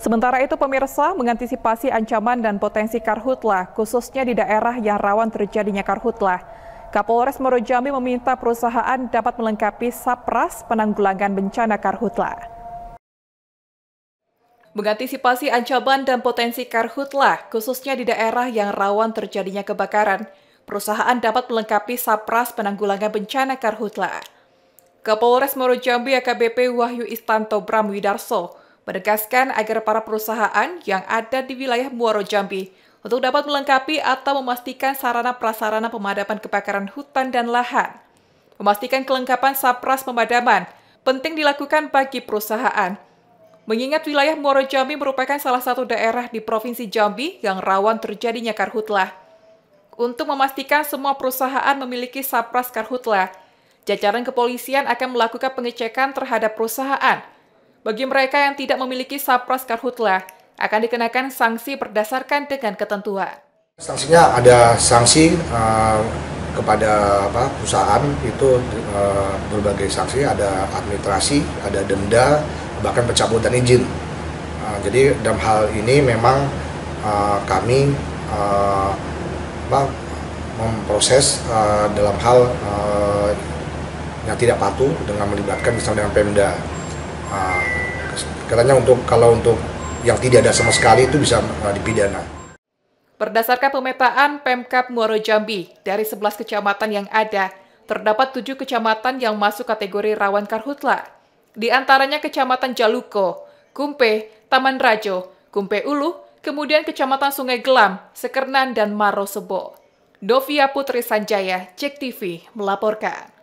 Sementara itu pemirsa mengantisipasi ancaman dan potensi karhutlah, khususnya di daerah yang rawan terjadinya karhutlah. Kapolres Morojambi meminta perusahaan dapat melengkapi sapras penanggulangan bencana karhutlah. Mengantisipasi ancaman dan potensi karhutlah, khususnya di daerah yang rawan terjadinya kebakaran, perusahaan dapat melengkapi sapras penanggulangan bencana karhutlah. Kapolres Morojambi AKBP Wahyu Istanto Bram Widarso menegaskan agar para perusahaan yang ada di wilayah Muaro Jambi untuk dapat melengkapi atau memastikan sarana prasarana pemadaman kebakaran hutan dan lahan. Memastikan kelengkapan sapras pemadaman penting dilakukan bagi perusahaan. Mengingat wilayah Muaro Jambi merupakan salah satu daerah di Provinsi Jambi yang rawan terjadinya karhutlah. Untuk memastikan semua perusahaan memiliki sapras karhutlah, jajaran kepolisian akan melakukan pengecekan terhadap perusahaan bagi mereka yang tidak memiliki Sapras Karhutla, akan dikenakan sanksi berdasarkan dengan ketentuan. Sanksinya ada sanksi uh, kepada apa, perusahaan itu uh, berbagai sanksi, ada administrasi, ada denda, bahkan pencabutan izin. Uh, jadi dalam hal ini memang uh, kami uh, apa, memproses uh, dalam hal uh, yang tidak patuh dengan melibatkan misalnya dengan Pemda. Ah, katanya untuk kalau untuk yang tidak ada sama sekali itu bisa ah, dipidana. Berdasarkan pemetaan Pemkap Muaro Jambi, dari 11 kecamatan yang ada, terdapat 7 kecamatan yang masuk kategori rawan karhutla. Di antaranya kecamatan Jaluko, Kumpe, Taman Rajo, Kumpe Ulu, kemudian kecamatan Sungai Gelam, Sekernan, dan Marosebo. Dovia Putri Sanjaya, Cek TV, melaporkan.